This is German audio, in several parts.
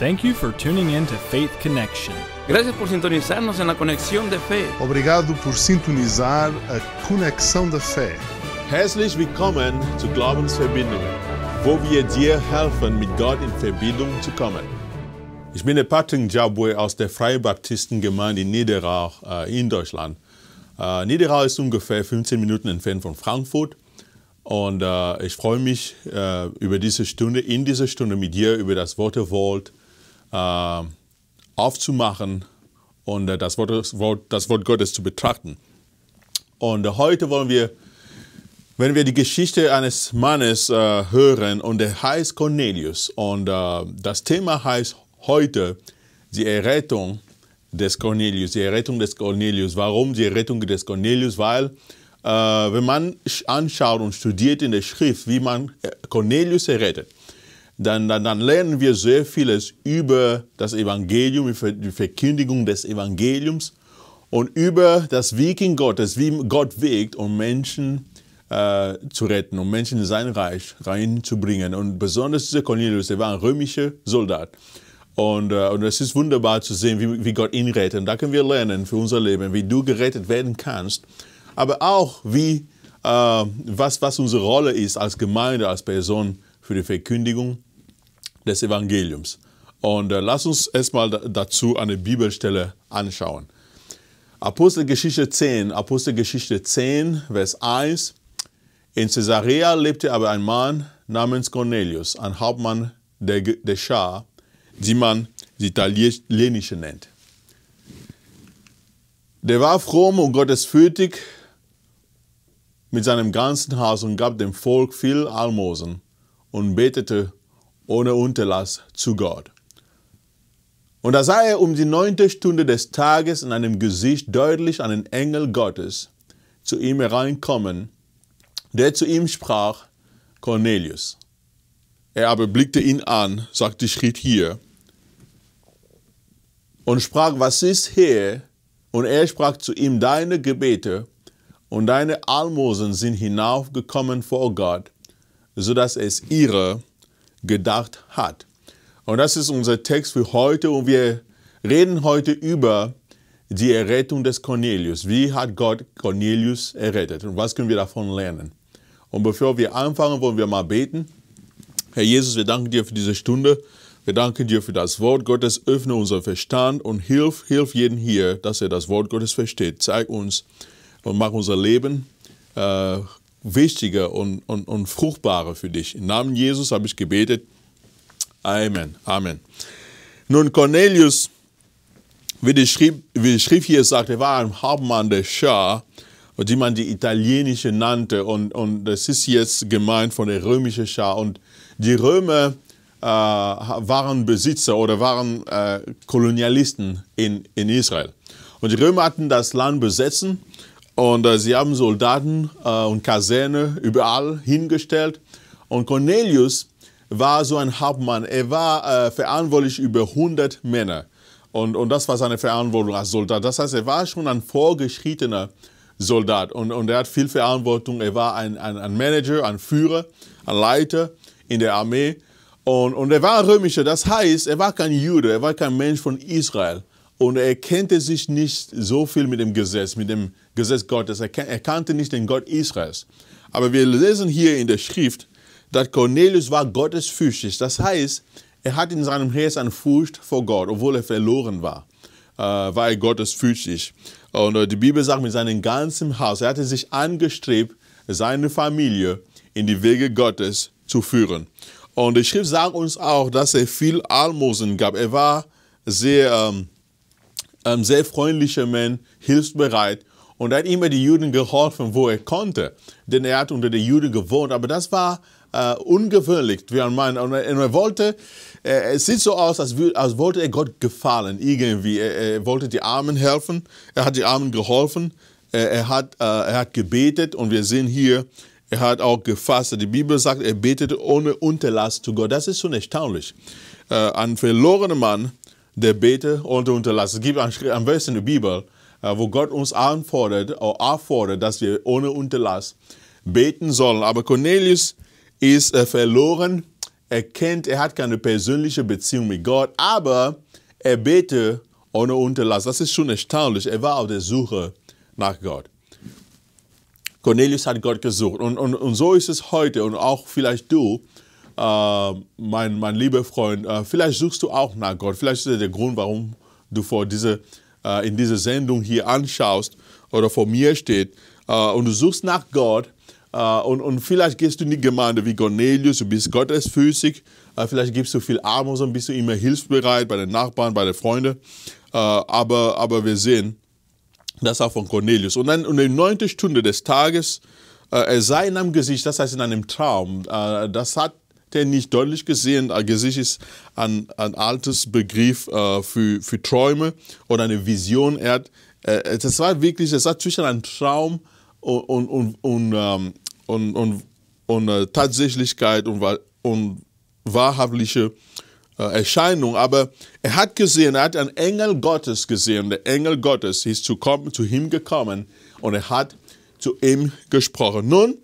Thank you for tuning in to Faith Connection. Gracias por sintonizarnos en la conexión de fe. Obrigado por sintonizar a conexão da fé. Herzlich willkommen zu Glaubensverbindung, wo wir dir helfen, mit Gott in Verbindung zu kommen. Ich bin der Patrick Jabwe aus der Freibaptistengemeinde in Niederrauch äh, in Deutschland. Äh, Niederrauch ist ungefähr 15 Minuten entfernt von Frankfurt. Und äh, ich freue mich äh, über diese Stunde, in dieser Stunde mit dir über das Wort der Wort äh, aufzumachen und äh, das, Wort, das, Wort, das Wort Gottes zu betrachten. Und äh, heute wollen wir, wenn wir die Geschichte eines Mannes äh, hören und er heißt Cornelius und äh, das Thema heißt heute die Errettung des Cornelius, die Errettung des Cornelius. Warum die Errettung des Cornelius? Weil äh, wenn man anschaut und studiert in der Schrift, wie man Cornelius errettet, dann, dann, dann lernen wir sehr vieles über das Evangelium, über die Verkündigung des Evangeliums und über das Wirken Gottes, wie Gott wirkt, um Menschen äh, zu retten, um Menschen in sein Reich reinzubringen. Und besonders dieser Cornelius, der war ein römischer Soldat. Und, äh, und es ist wunderbar zu sehen, wie, wie Gott ihn rettet. Und da können wir lernen für unser Leben, wie du gerettet werden kannst, aber auch wie, äh, was, was unsere Rolle ist als Gemeinde, als Person für die Verkündigung des Evangeliums. Und äh, lass uns erstmal dazu eine Bibelstelle anschauen. Apostelgeschichte 10, Apostelgeschichte 10, Vers 1. In Caesarea lebte aber ein Mann namens Cornelius, ein Hauptmann der, der Schar, die man die italienische nennt. Der war fromm und gottesfürchtig mit seinem ganzen Haus und gab dem Volk viel Almosen und betete ohne Unterlass zu Gott. Und da sah er um die neunte Stunde des Tages in einem Gesicht deutlich einen Engel Gottes zu ihm hereinkommen, der zu ihm sprach, Cornelius. Er aber blickte ihn an, sagte, schritt hier, und sprach, was ist hier? Und er sprach zu ihm, deine Gebete und deine Almosen sind hinaufgekommen vor Gott, so dass es ihre gedacht hat. Und das ist unser Text für heute und wir reden heute über die Errettung des Cornelius. Wie hat Gott Cornelius errettet und was können wir davon lernen? Und bevor wir anfangen, wollen wir mal beten. Herr Jesus, wir danken dir für diese Stunde. Wir danken dir für das Wort Gottes. Öffne unseren Verstand und hilf, hilf jeden hier, dass er das Wort Gottes versteht. Zeig uns und mach unser Leben äh, wichtige und, und, und fruchtbare für dich. Im Namen Jesus habe ich gebetet. Amen. Amen. Nun, Cornelius, wie die Schrift, wie die Schrift hier sagt, er war ein Hauptmann der Schar, die man die italienische nannte. Und, und das ist jetzt gemeint von der römischen Schar. Und die Römer äh, waren Besitzer oder waren äh, Kolonialisten in, in Israel. Und die Römer hatten das Land besetzen und äh, sie haben Soldaten äh, und Kaserne überall hingestellt. Und Cornelius war so ein Hauptmann. Er war äh, verantwortlich über 100 Männer. Und, und das war seine Verantwortung als Soldat. Das heißt, er war schon ein vorgeschrittener Soldat. Und, und er hat viel Verantwortung. Er war ein, ein, ein Manager, ein Führer, ein Leiter in der Armee. Und, und er war Römischer. Das heißt, er war kein Jude, er war kein Mensch von Israel. Und er kannte sich nicht so viel mit dem Gesetz, mit dem Gesetz Gottes. Er, kannte nicht den Gott Israels. Aber wir lesen hier in der Schrift, dass Cornelius war gottesfürchtig. Das heißt, er hat in seinem Herz eine Furcht vor Gott, obwohl er verloren war, äh, war er gottesfürchtig. Und äh, die Bibel sagt, mit seinem ganzen Haus, er hatte sich angestrebt, seine Familie in die Wege Gottes zu führen. Und die Schrift sagt uns auch, dass er viel Almosen gab. Er war sehr ähm, ähm, sehr freundlicher Mann, hilfsbereit und er hat immer die Juden geholfen, wo er konnte. Denn er hat unter den Juden gewohnt, aber das war äh, ungewöhnlich wie einen Mann. Und er, er wollte, äh, es sieht so aus, als, als, wollte er Gott gefallen, irgendwie. Er, er, wollte die Armen helfen, er hat die Armen geholfen, er, er hat, äh, er hat gebetet und wir sehen hier, er hat auch gefasst. Die Bibel sagt, er betete ohne Unterlass zu Gott. Das ist schon erstaunlich. Äh, ein verlorener Mann der Bete und unterlassen. Es gibt am besten die Bibel, äh, wo Gott uns anfordert, äh, auffordert, dass wir ohne Unterlass beten sollen. Aber Cornelius ist äh, verloren. Er kennt, er hat keine persönliche Beziehung mit Gott, aber er bete ohne Unterlass. Das ist schon erstaunlich. Er war auf der Suche nach Gott. Cornelius hat Gott gesucht. Und, und, und so ist es heute und auch vielleicht du äh, mein, mein lieber Freund, äh, vielleicht suchst du auch nach Gott. Vielleicht ist das der Grund, warum du vor diese, äh, in dieser Sendung hier anschaust oder vor mir steht äh, und du suchst nach Gott. Äh, und, und vielleicht gehst du in die Gemeinde wie Cornelius, du bist gottesfüßig, äh, vielleicht gibst du viel Armut und bist du immer hilfsbereit bei den Nachbarn, bei den Freunden. aber, aber wir sehen, das auch von Cornelius. Und dann in der neunten Stunde des Tages, er sah in einem Gesicht, das heißt in einem Traum, das hat der nicht deutlich gesehen äh, Gesicht ist, ein, ein altes Begriff äh, für, für Träume oder eine Vision. Er hat, äh, äh das war wirklich, es war zwischen einem Traum und, und, und, ähm, und, und, und äh, Tatsächlichkeit und, und wahrhaftige äh, Erscheinung, aber er hat gesehen, er hat einen Engel Gottes gesehen. Der Engel Gottes ist zu, kommen, zu ihm gekommen und er hat zu ihm gesprochen. Nun,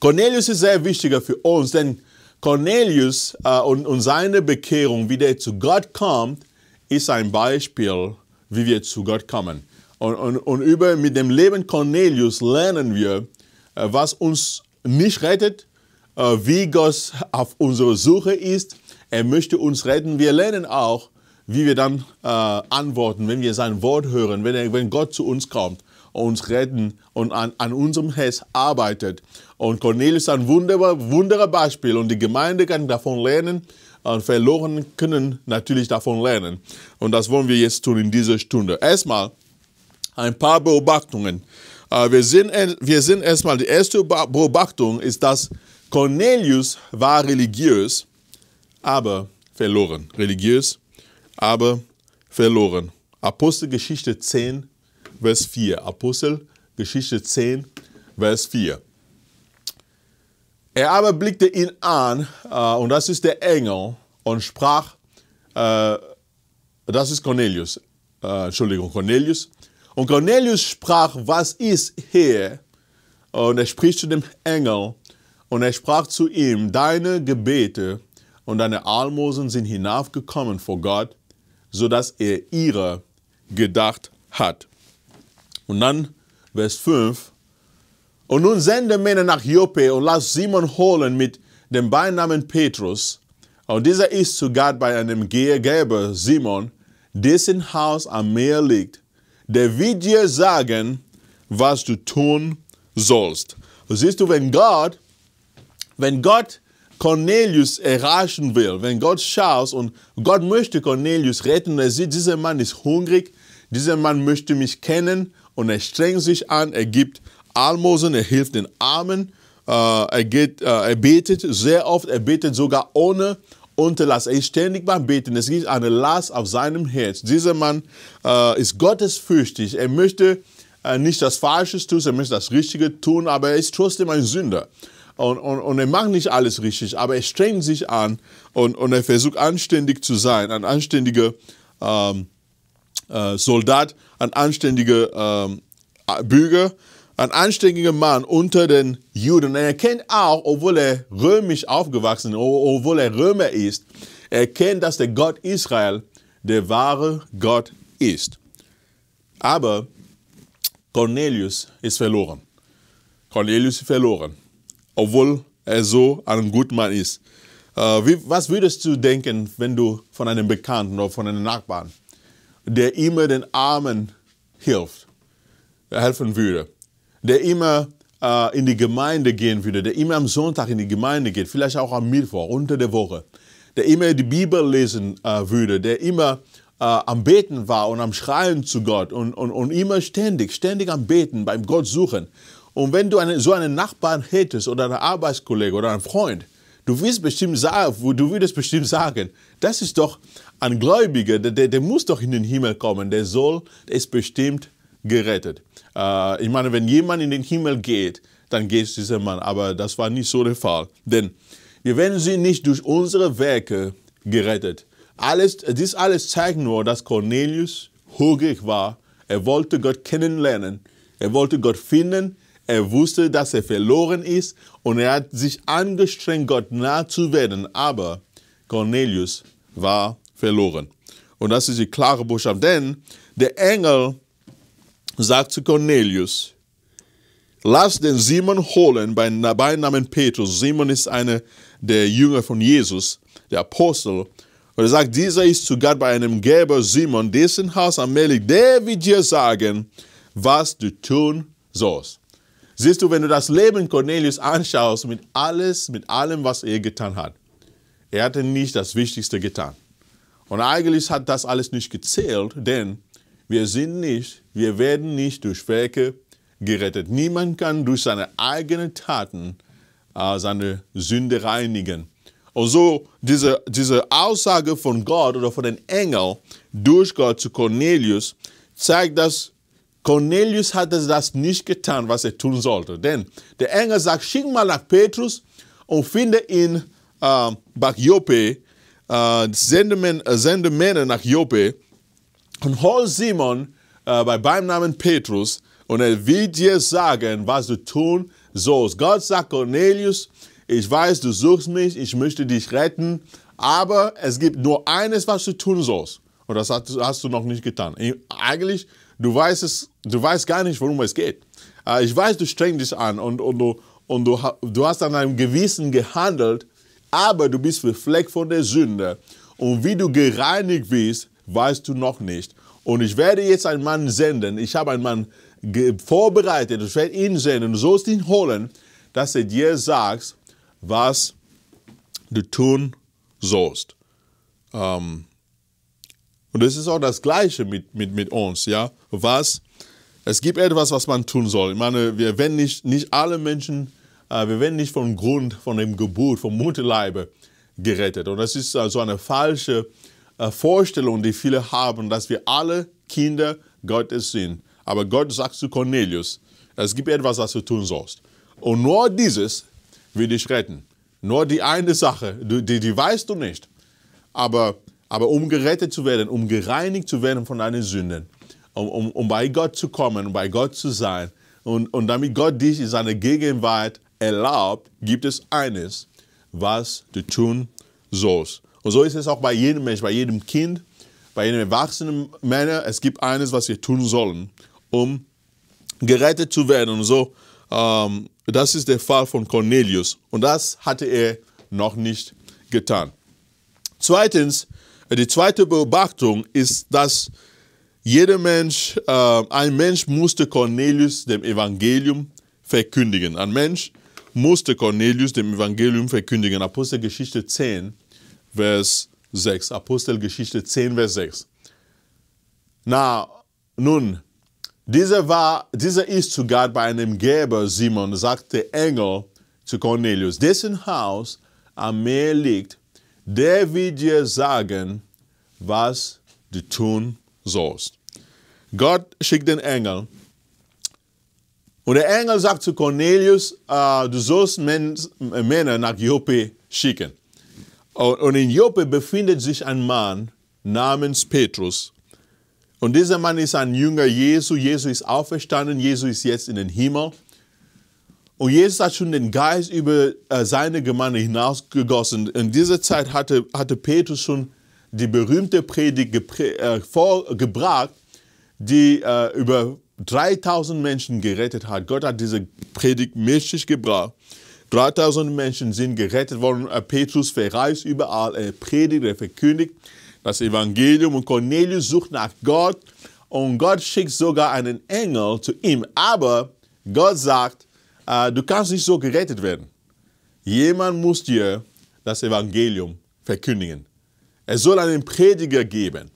Cornelius ist sehr wichtiger für uns, denn Cornelius äh, und, und seine Bekehrung, wie der zu Gott kommt, ist ein Beispiel, wie wir zu Gott kommen. Und, und, und über mit dem Leben Cornelius lernen wir, äh, was uns nicht rettet, äh, wie Gott auf unserer Suche ist. Er möchte uns retten. Wir lernen auch, wie wir dann äh, antworten, wenn wir sein Wort hören, wenn, er, wenn Gott zu uns kommt uns retten und an, an unserem Herz arbeitet. Und Cornelius ist ein wunderbar, wunderbares Beispiel und die Gemeinde kann davon lernen und verloren können natürlich davon lernen. Und das wollen wir jetzt tun in dieser Stunde. Erstmal ein paar Beobachtungen. Äh, wir sind, wir sehen erstmal, die erste Beobachtung ist, dass Cornelius war religiös, aber verloren. Religiös, aber verloren. Apostelgeschichte 10, Vers 4. Apostel, Geschichte 10, Vers 4. Er aber blickte ihn an, äh, und das ist der Engel, und sprach, äh, das ist Cornelius, äh, Entschuldigung, Cornelius. Und Cornelius sprach, was ist hier? Und er spricht zu dem Engel, und er sprach zu ihm, deine Gebete und deine Almosen sind hinaufgekommen vor Gott, so dass er ihre gedacht hat. Und dann Vers 5. Und nun sende Männer nach Joppe und lass Simon holen mit dem Beinamen Petrus. Und dieser ist zu Gott bei einem Gehergeber Simon, dessen Haus am Meer liegt. Der wird dir sagen, was du tun sollst. Und siehst du, wenn Gott, wenn Gott Cornelius erreichen will, wenn Gott schaut und Gott möchte Cornelius retten, er sieht, dieser Mann ist hungrig, dieser Mann möchte mich kennen und er strengt sich an, er gibt Almosen, er hilft den Armen, äh, er, geht, äh, er betet sehr oft, er betet sogar ohne Unterlass. Er ist ständig beim Beten, es gibt eine Last auf seinem Herz. Dieser Mann äh, ist gottesfürchtig, er möchte äh, nicht das Falsche tun, er möchte das Richtige tun, aber er ist trotzdem ein Sünder. Und, und, und, er macht nicht alles richtig, aber er strengt sich an und, und er versucht anständig zu sein, ein anständiger ähm, äh, Soldat, ein anständiger äh, Bürger, ein anständiger Mann unter den Juden. Und er kennt auch, obwohl er römisch aufgewachsen ist, obwohl er Römer ist, er kennt, dass der Gott Israel der wahre Gott ist. Aber Cornelius ist verloren. Cornelius ist verloren, obwohl er so ein guter Mann ist. Äh, wie, was würdest du denken, wenn du von einem Bekannten oder von einem Nachbarn der immer den Armen hilft, helfen würde, der immer äh, in die Gemeinde gehen würde, der immer am Sonntag in die Gemeinde geht, vielleicht auch am Mittwoch, unter der Woche, der immer die Bibel lesen äh, würde, der immer äh, am Beten war und am Schreien zu Gott und, und, und immer ständig, ständig am Beten, beim Gott suchen. Und wenn du eine, so einen Nachbarn hättest oder einen Arbeitskollege oder einen Freund, Du wirst bestimmt sagen, du würdest bestimmt sagen, das ist doch ein Gläubiger, der, der muss doch in den Himmel kommen, der soll, der ist bestimmt gerettet. Äh, ich meine, wenn jemand in den Himmel geht, dann geht dieser Mann. Aber das war nicht so der Fall. Denn wir werden sie nicht durch unsere Werke gerettet. Alles, dies alles zeigt nur, dass Cornelius hungrig war. Er wollte Gott kennenlernen. Er wollte Gott finden. Er wusste, dass er verloren ist und er hat sich angestrengt, Gott nahe zu werden, aber Cornelius war verloren. Und das ist die klare Botschaft, denn der Engel sagt zu Cornelius, lass den Simon holen, bei Beinamen Petrus. Simon ist einer der Jünger von Jesus, der Apostel. Und er sagt, dieser ist zu Gott bei einem Geber Simon, dessen Haus am Melik, der wird dir sagen, was du tun sollst. Siehst du, wenn du das Leben Cornelius anschaust, mit alles, mit allem, was er getan hat, er hatte nicht das Wichtigste getan. Und eigentlich hat das alles nicht gezählt, denn wir sind nicht, wir werden nicht durch Werke gerettet. Niemand kann durch seine eigenen Taten äh, seine Sünde reinigen. Und so diese, diese Aussage von Gott oder von den Engeln durch Gott zu Cornelius zeigt, dass Cornelius hatte das nicht getan, was er tun sollte. Denn der Engel sagt, schick mal nach Petrus und finde ihn äh, bei Joppe, äh, sende, äh, sende Männer nach Joppe und hol Simon äh, bei beim Namen Petrus und er wird dir sagen, was du tun sollst. Gott sagt, Cornelius, ich weiß, du suchst mich, ich möchte dich retten, aber es gibt nur eines, was du tun sollst. Und das hast, hast du noch nicht getan. Eigentlich Du weißt, es, du weißt gar nicht, worum es geht. Äh, ich weiß, du strengst dich an und, und, du, und du, du hast an einem Gewissen gehandelt, aber du bist befleckt von der Sünde. Und wie du gereinigt bist, weißt du noch nicht. Und ich werde jetzt einen Mann senden. Ich habe einen Mann vorbereitet. Ich werde ihn senden. Du sollst ihn holen, dass er dir sagt, was du tun sollst. Ähm, und das ist auch das Gleiche mit, mit, mit uns, ja was? Es gibt etwas, was man tun soll. Ich meine, wir werden nicht, nicht alle Menschen, äh, wir werden nicht vom Grund, von dem Geburt, vom Mutterleibe gerettet. Und das ist äh, so also eine falsche äh, Vorstellung, die viele haben, dass wir alle Kinder Gottes sind. Aber Gott sagt zu Cornelius, es gibt etwas, was du tun sollst. Und nur dieses will dich retten. Nur die eine Sache, die, die weißt du nicht. Aber, aber um gerettet zu werden, um gereinigt zu werden von deinen Sünden, um, um, um bei Gott zu kommen, um bei Gott zu sein. Und, und damit Gott dich in seine Gegenwart erlaubt, gibt es eines, was du tun sollst. Und so ist es auch bei jedem Mensch, bei jedem Kind, bei jedem erwachsenen Männer. Es gibt eines, was wir tun sollen, um gerettet zu werden. Und so, ähm, das ist der Fall von Cornelius. Und das hatte er noch nicht getan. Zweitens, die zweite Beobachtung ist, dass jeder Mensch, äh, ein Mensch musste Cornelius dem Evangelium verkündigen. Ein Mensch musste Cornelius dem Evangelium verkündigen. Apostelgeschichte 10, Vers 6. Apostelgeschichte 10, Vers 6. Na, nun, dieser, war, dieser ist zu Gast bei einem Geber, Simon, sagte der Engel zu Cornelius, dessen Haus am Meer liegt, der wird dir sagen, was du tun sollst. Gott schickt den Engel. Und der Engel sagt zu Cornelius, äh, du sollst Männer nach Joppe schicken. Und in Joppe befindet sich ein Mann namens Petrus. Und dieser Mann ist ein Jünger Jesu. Jesu ist auferstanden. Jesu ist jetzt in den Himmel. Und Jesus hat schon den Geist über äh, seine Gemeinde hinausgegossen. In dieser Zeit hatte, hatte Petrus schon die berühmte Predigt äh, vorgebracht, die äh, über 3000 Menschen gerettet hat. Gott hat diese Predigt mächtig gebraucht. 3000 Menschen sind gerettet worden. Äh, Petrus verreist überall. Er predigt, er verkündigt das Evangelium und Cornelius sucht nach Gott und Gott schickt sogar einen Engel zu ihm. Aber Gott sagt, äh, du kannst nicht so gerettet werden. Jemand muss dir das Evangelium verkündigen. Es soll einen Prediger geben.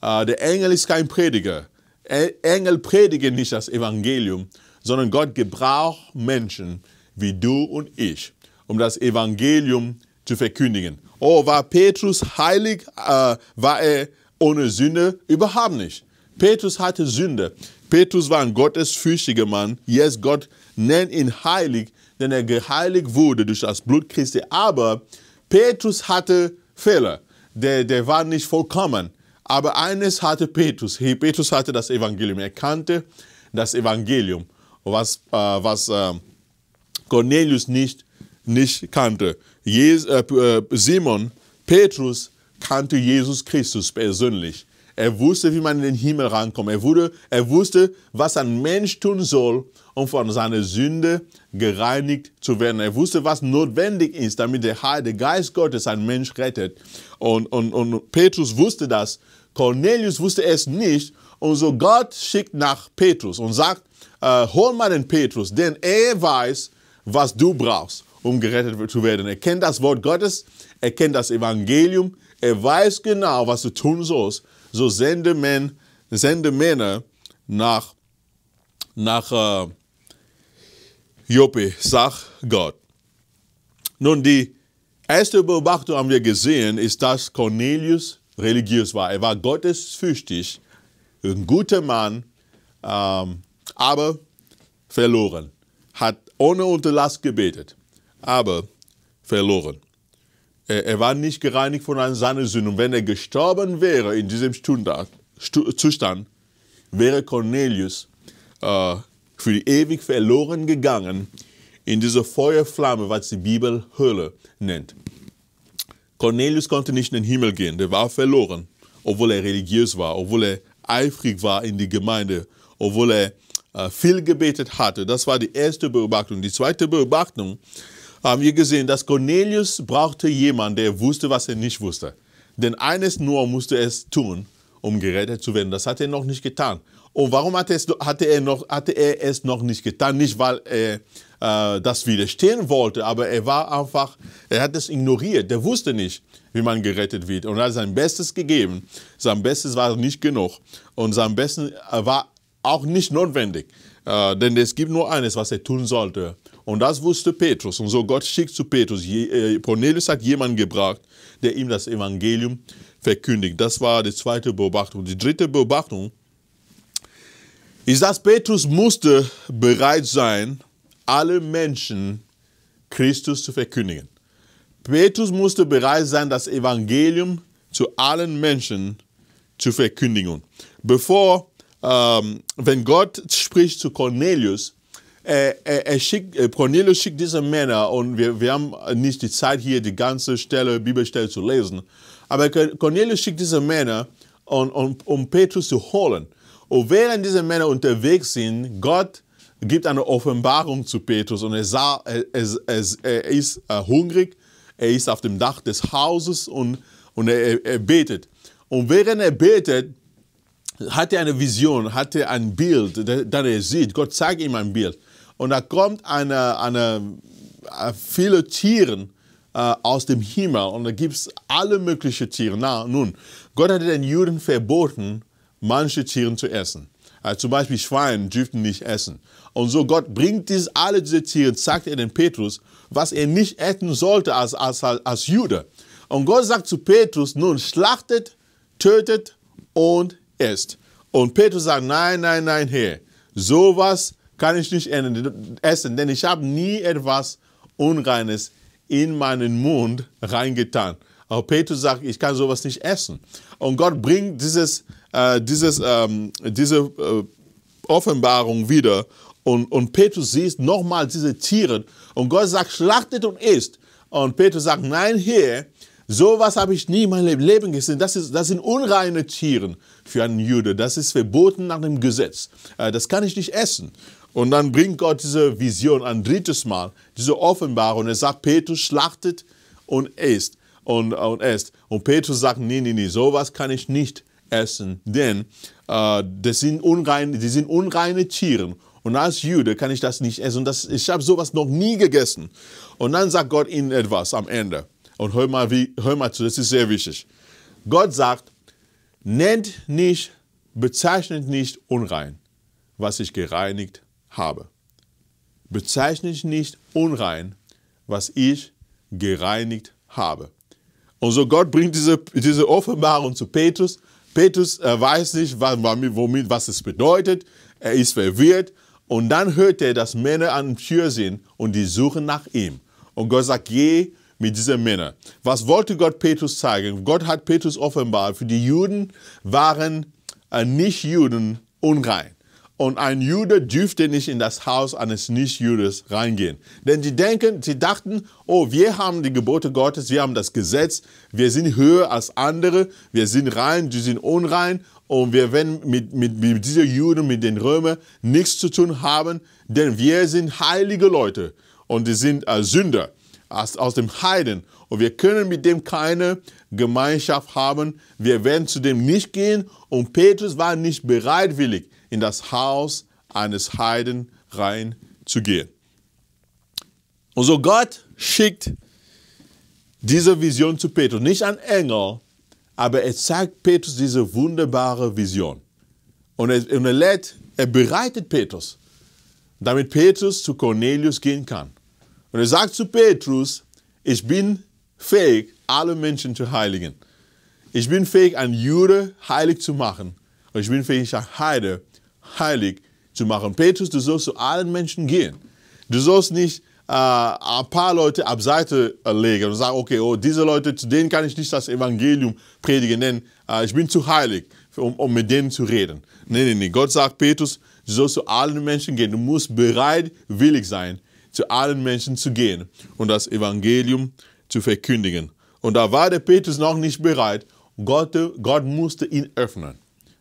Äh, der Engel ist kein Prediger. Engel predigen nicht das Evangelium, sondern Gott gebraucht Menschen wie du und ich, um das Evangelium zu verkündigen. Oh, war Petrus heilig? Äh, war er ohne Sünde? Überhaupt nicht. Petrus hatte Sünde. Petrus war ein gottesfürchtiger Mann. Jetzt yes, Gott nennt ihn heilig, denn er geheiligt wurde durch das Blut Christi. Aber Petrus hatte Fehler. Der, der war nicht vollkommen. Aber eines hatte Petrus. Petrus hatte das Evangelium. Er kannte das Evangelium, was, äh, was äh, Cornelius nicht, nicht kannte. Je, äh, äh, Simon, Petrus kannte Jesus Christus persönlich. Er wusste, wie man in den Himmel rankommt. Er, wurde, er wusste, was ein Mensch tun soll, um von seiner Sünde gereinigt zu werden. Er wusste, was notwendig ist, damit der Heilige Geist Gottes einen Mensch rettet. Und, und, und Petrus wusste das. Cornelius wusste es nicht. Und so Gott schickt nach Petrus und sagt, äh, hol mal den Petrus, denn er weiß, was du brauchst, um gerettet zu werden. Er kennt das Wort Gottes, er kennt das Evangelium, er weiß genau, was du tun sollst. So sende, men, sende Männer nach, nach äh, Joppe, sag Gott. Nun, die erste Beobachtung haben wir gesehen, ist, dass Cornelius religiös war. Er war gottesfürchtig, ein guter Mann, ähm, aber verloren. Hat ohne Unterlass gebetet, aber verloren. Er, er war nicht gereinigt von seinen Sünden. Und wenn er gestorben wäre in diesem Zustand, wäre Cornelius äh, für ewig verloren gegangen in diese Feuerflamme, was die Bibel Hölle nennt. Cornelius konnte nicht in den Himmel gehen, der war verloren, obwohl er religiös war, obwohl er eifrig war in die Gemeinde, obwohl er äh, viel gebetet hatte. Das war die erste Beobachtung. Die zweite Beobachtung haben wir gesehen, dass Cornelius brauchte jemanden, der wusste, was er nicht wusste. Denn eines nur musste er es tun, um gerettet zu werden. Das hat er noch nicht getan. Und oh, warum hatte, es, hatte, er, noch, hatte er es noch nicht getan? Nicht, weil er äh, das widerstehen wollte, aber er war einfach, er hat es ignoriert. Er wusste nicht, wie man gerettet wird und er hat sein Bestes gegeben. Sein Bestes war nicht genug und sein Bestes äh, war auch nicht notwendig. Äh, denn es gibt nur eines, was er tun sollte. Und das wusste Petrus. Und so Gott schickt zu Petrus. Cornelius äh, hat jemanden gebracht, der ihm das Evangelium verkündigt. Das war die zweite Beobachtung. Die dritte Beobachtung, ist, dass Petrus musste bereit sein, alle Menschen Christus zu verkündigen. Petrus musste bereit sein, das Evangelium zu allen Menschen zu verkündigen. Bevor, ähm, wenn Gott spricht zu Cornelius, er, äh, er, äh, er schickt, äh, Cornelius schickt diese Männer, und wir, wir haben nicht die Zeit hier, die ganze Stelle, Bibelstelle zu lesen, aber Cornelius schickt diese Männer, um, um, um Petrus zu holen. Und oh, während diese Männer unterwegs sind, Gott gibt eine Offenbarung zu Petrus und er, sah, er, er, er ist äh, hungrig, er ist auf dem Dach des Hauses und, und er, er betet. Und während er betet, hat er eine Vision, hat er ein Bild, das er sieht. Gott zeigt ihm ein Bild. Und da kommt eine, eine, äh, viele Tiere äh, aus dem Himmel und da gibt es alle möglichen Tiere. Na, nun, Gott hat den Juden verboten, manche Tiere zu essen. Also zum Beispiel Schweine dürften nicht essen. Und so Gott bringt dies, alle diese Tiere, sagt er dem Petrus, was er nicht essen sollte als, als, als Jude. Und Gott sagt zu Petrus, nun schlachtet, tötet und esst. Und Petrus sagt, nein, nein, nein, Herr, sowas kann ich nicht essen, denn ich habe nie etwas Unreines in meinen Mund reingetan. Aber Petrus sagt, ich kann sowas nicht essen. Und Gott bringt dieses, äh, dieses, ähm, diese äh, Offenbarung wieder und, und Petrus sieht nochmal diese Tiere und Gott sagt, schlachtet und isst. Und Petrus sagt, nein, hier, sowas habe ich nie in meinem Leben gesehen. Das, ist, das sind unreine Tiere für einen Jude. Das ist verboten nach dem Gesetz. Äh, das kann ich nicht essen. Und dann bringt Gott diese Vision ein drittes Mal, diese Offenbarung. Er sagt, Petrus schlachtet und isst. Und, und, und Petrus sagt, nee, nee, nee, sowas kann ich nicht essen essen, denn äh, das sind unreine, die sind unreine Tiere. Und als Jude kann ich das nicht essen. Das, ich habe sowas noch nie gegessen. Und dann sagt Gott ihnen etwas am Ende. Und hör mal, wie, hör mal zu, das ist sehr wichtig. Gott sagt, nennt nicht, bezeichnet nicht unrein, was ich gereinigt habe. Bezeichnet nicht unrein, was ich gereinigt habe. Und so Gott bringt diese, diese Offenbarung zu Petrus Petrus er weiß nicht, was, womit, was es bedeutet. Er ist verwirrt. Und dann hört er, dass Männer an der Tür sind und die suchen nach ihm. Und Gott sagt, geh mit diesen Männern. Was wollte Gott Petrus zeigen? Gott hat Petrus offenbart, für die Juden waren äh, Nicht-Juden unrein. Und ein Jude dürfte nicht in das Haus eines Nichtjudes reingehen. Denn sie denken, sie dachten, oh, wir haben die Gebote Gottes, wir haben das Gesetz, wir sind höher als andere, wir sind rein, die sind unrein und wir werden mit, mit, mit diesen Juden, mit den Römern nichts zu tun haben, denn wir sind heilige Leute und die sind äh, Sünder aus, aus dem Heiden und wir können mit dem keine Gemeinschaft haben, wir werden zu dem nicht gehen und Petrus war nicht bereitwillig in das Haus eines Heiden rein zu gehen. Und so Gott schickt diese Vision zu Petrus, nicht an Engel, aber er zeigt Petrus diese wunderbare Vision. Und er, und er lädt, er bereitet Petrus, damit Petrus zu Cornelius gehen kann. Und er sagt zu Petrus, ich bin fähig, alle Menschen zu heiligen. Ich bin fähig, einen Jude heilig zu machen. Und ich bin fähig, einen Heide zu heilig zu machen. Petrus, du sollst zu allen Menschen gehen. Du sollst nicht äh, ein paar Leute abseite äh, legen und sagen, okay, oh, diese Leute, zu denen kann ich nicht das Evangelium predigen, denn äh, ich bin zu heilig, um, um mit denen zu reden. Nein, nein, nein. Gott sagt, Petrus, du sollst zu allen Menschen gehen. Du musst bereitwillig sein, zu allen Menschen zu gehen und das Evangelium zu verkündigen. Und da war der Petrus noch nicht bereit. Gott, Gott musste ihn öffnen.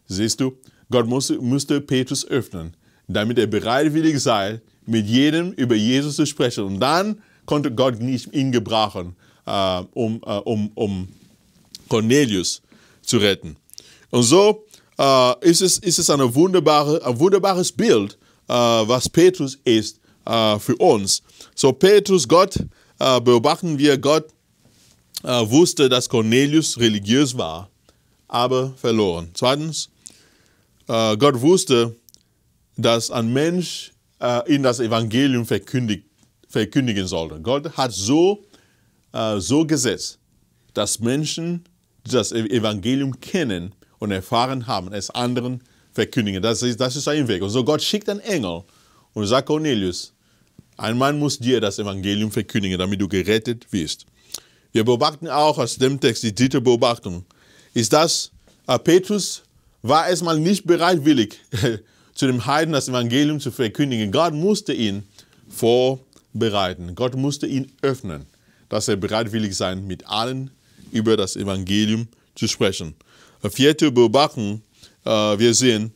Siehst du? Gott musste, musste Petrus öffnen, damit er bereitwillig sei, mit jedem über Jesus zu sprechen. Und dann konnte Gott nicht ihn gebrauchen, äh, um, äh, um, um Cornelius zu retten. Und so äh, ist es, ist es eine wunderbare, ein wunderbares Bild, äh, was Petrus ist äh, für uns. So Petrus, Gott, äh, beobachten wir, Gott wusste, dass Cornelius religiös war, aber verloren. Zweitens, äh, Gott wusste, dass ein Mensch äh, ihn das Evangelium verkündigt, verkündigen sollte. Gott hat so, äh, so gesetzt, dass Menschen das e-, Evangelium kennen und erfahren haben, es anderen verkündigen. Das ist, das ist ein Weg. Und so Gott schickt einen Engel und sagt Cornelius, ein Mann muss dir das Evangelium verkündigen, damit du gerettet wirst. Wir beobachten auch aus dem Text die dritte Beobachtung. Ist das, äh, Petrus war erstmal nicht bereitwillig, zu dem Heiden das Evangelium zu verkündigen. Gott musste ihn vorbereiten. Gott musste ihn öffnen, dass er bereitwillig sein, mit allen über das Evangelium zu sprechen. Vierte Beobachtung, äh, wir sehen,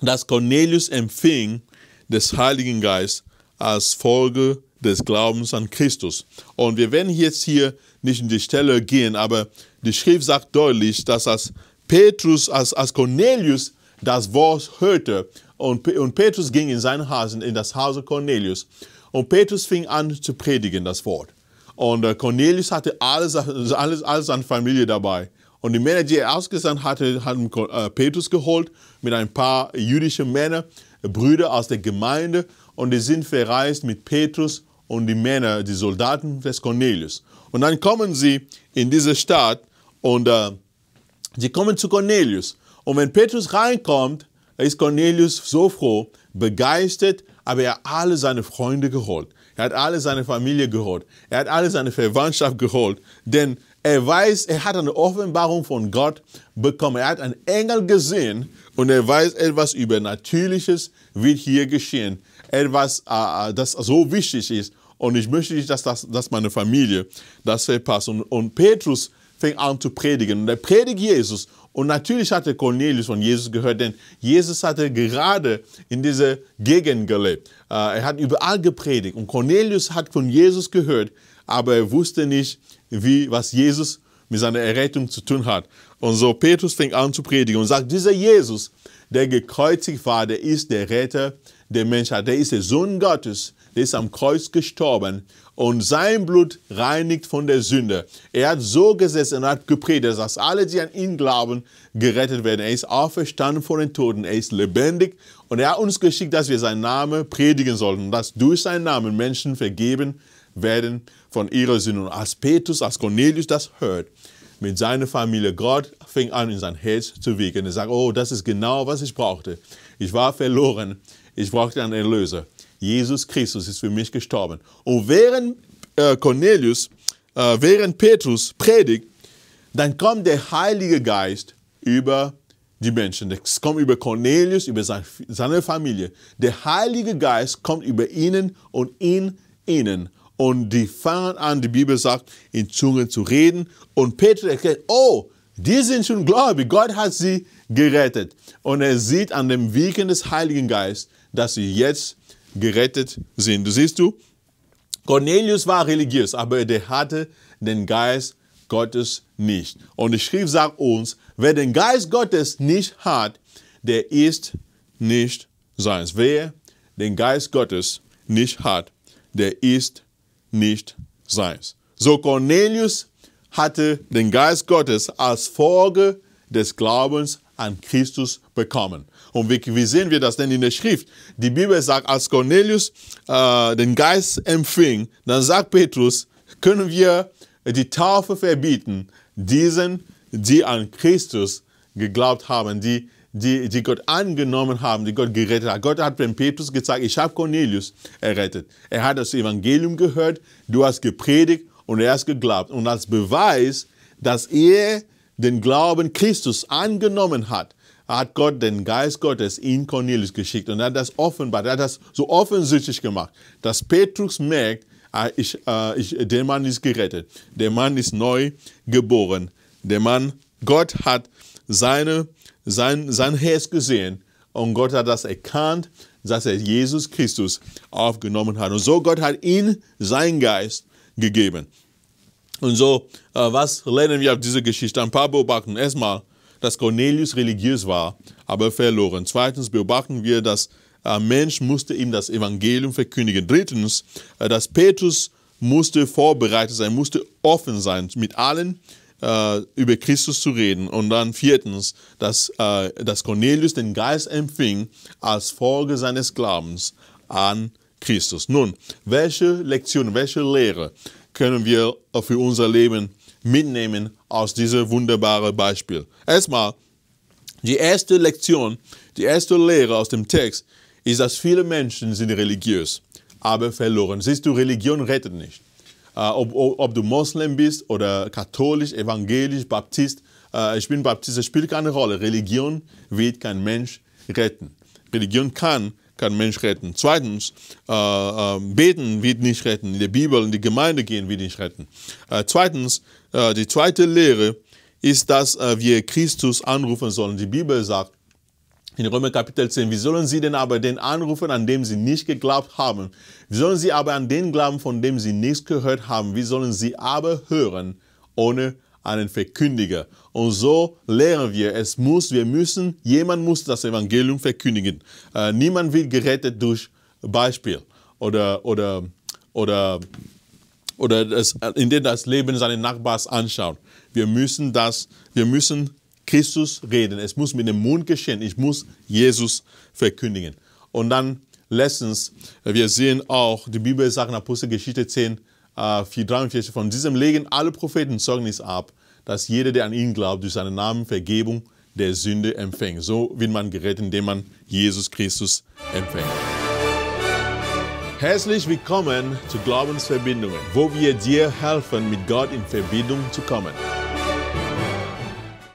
dass Cornelius empfing des Heiligen Geist als Folge des Glaubens an Christus. Und wir werden jetzt hier nicht in die Stelle gehen, aber die Schrift sagt deutlich, dass das Petrus, als, als Cornelius das Wort hörte, und, und Petrus ging in sein Haus, in das Haus Cornelius, und Petrus fing an zu predigen, das Wort. Und äh, Cornelius hatte alles, alles, alles an Familie dabei. Und die Männer, die er ausgesandt hatte, haben äh, Petrus geholt mit ein paar jüdischen Männern, Brüder aus der Gemeinde. Und die sind verreist mit Petrus und die Männer, die Soldaten des Cornelius. Und dann kommen sie in diese Stadt und äh, Sie kommen zu Cornelius. Und wenn Petrus reinkommt, ist Cornelius so froh, begeistert, aber er hat alle seine Freunde geholt. Er hat alle seine Familie geholt. Er hat alle seine Verwandtschaft geholt. Denn er weiß, er hat eine Offenbarung von Gott bekommen. Er hat einen Engel gesehen und er weiß, etwas Übernatürliches wird hier geschehen. Etwas, äh, äh, das so wichtig ist. Und ich möchte nicht, dass, das, dass meine Familie das verpasst. Und, und Petrus fängt an zu predigen. Und er predigt Jesus. Und natürlich hatte Cornelius von Jesus gehört, denn Jesus hatte gerade in dieser Gegend gelebt. Äh, er hat überall gepredigt. Und Cornelius hat von Jesus gehört, aber er wusste nicht, wie, was Jesus mit seiner Errettung zu tun hat. Und so Petrus fängt an zu predigen und sagt, dieser Jesus, der gekreuzigt war, der ist der Retter der Menschheit, der ist der Sohn Gottes, der ist am Kreuz gestorben und sein Blut reinigt von der Sünde. Er hat so gesessen und hat gepredigt, dass alle, die an ihn glauben, gerettet werden. Er ist auferstanden von den Toten, er ist lebendig und er hat uns geschickt, dass wir seinen Namen predigen sollten, dass durch seinen Namen Menschen vergeben werden von ihrer Sünde. Und als Petrus, als Cornelius das hört, mit seiner Familie, Gott fing an, in sein Herz zu wirken. Er sagt, oh, das ist genau, was ich brauchte. Ich war verloren, ich brauchte einen Erlöser. Jesus Christus ist für mich gestorben. Und während äh, Cornelius, äh, während Petrus predigt, dann kommt der Heilige Geist über die Menschen. Es kommt über Cornelius, über seine Familie. Der Heilige Geist kommt über ihnen und in ihnen. Und die fangen an, die Bibel sagt, in Zungen zu reden. Und Petrus erklärt, oh, die sind schon gläubig. Gott hat sie gerettet. Und er sieht an dem Wirken des Heiligen Geistes, dass sie jetzt gerettet sind. Du siehst du, Cornelius war religiös, aber er hatte den Geist Gottes nicht. Und die Schrift sagt uns, wer den Geist Gottes nicht hat, der ist nicht seins. Wer den Geist Gottes nicht hat, der ist nicht seins. So Cornelius hatte den Geist Gottes als Folge des Glaubens an Christus bekommen. Und wie, wie, sehen wir das denn in der Schrift? Die Bibel sagt, als Cornelius äh, den Geist empfing, dann sagt Petrus, können wir die Taufe verbieten, diesen, die an Christus geglaubt haben, die, die, die Gott angenommen haben, die Gott gerettet hat. Gott hat dem Petrus gesagt, ich habe Cornelius errettet. Er hat das Evangelium gehört, du hast gepredigt und er hat geglaubt. Und als Beweis, dass er den Glauben Christus angenommen hat, hat Gott den Geist Gottes in Cornelius geschickt und hat das offenbart, hat das so offensichtlich gemacht, dass Petrus merkt, ah, ich, ah, ich, der Mann ist gerettet, der Mann ist neu geboren, der Mann, Gott hat seine, sein, sein Herz gesehen und Gott hat das erkannt, dass er Jesus Christus aufgenommen hat. Und so Gott hat ihn seinen Geist gegeben. Und so, äh, was lernen wir auf diese Geschichte? Ein paar Beobachtungen. Erstmal, dass Cornelius religiös war, aber verloren. Zweitens beobachten wir, dass ein äh, Mensch musste ihm das Evangelium verkündigen. Drittens, äh, dass Petrus musste vorbereitet sein, musste offen sein, mit allen äh, über Christus zu reden. Und dann viertens, dass, äh, dass Cornelius den Geist empfing als Folge seines Glaubens an Christus. Nun, welche Lektion, welche Lehre können wir für unser Leben mitnehmen aus diesem wunderbaren Beispiel. Erstmal, die erste Lektion, die erste Lehre aus dem Text ist, dass viele Menschen sind religiös, aber verloren. Siehst du, Religion rettet nicht. Äh, ob, ob, du Moslem bist oder katholisch, evangelisch, Baptist, äh, ich bin Baptist, das spielt keine Rolle. Religion wird kein Mensch retten. Religion kann kein Mensch retten. Zweitens, äh, äh beten wird nicht retten. In der Bibel, in die Gemeinde gehen wird nicht retten. Äh, zweitens, äh, die zweite Lehre ist, dass äh, wir Christus anrufen sollen. Die Bibel sagt in Römer Kapitel 10, wie sollen sie denn aber den anrufen, an dem sie nicht geglaubt haben? Wie sollen sie aber an den glauben, von dem sie nichts gehört haben? Wie sollen sie aber hören ohne einen Verkündiger? Und so lehren wir, es muss, wir müssen, jemand muss das Evangelium verkündigen. Äh, niemand wird gerettet durch Beispiel oder, oder, oder oder das, dem das Leben seines Nachbars anschaut. Wir müssen das, wir müssen Christus reden. Es muss mit dem Mund geschehen. Ich muss Jesus verkündigen. Und dann letztens, wir sehen auch, die Bibel sagt in Apostelgeschichte 10, 4, 43, von diesem legen alle Propheten Zeugnis ab, dass jeder, der an ihn glaubt, durch seinen Namen Vergebung der Sünde empfängt. So wird man gerettet, indem man Jesus Christus empfängt. Herzlich willkommen zu Glaubensverbindungen, wo wir dir helfen, mit Gott in Verbindung zu kommen.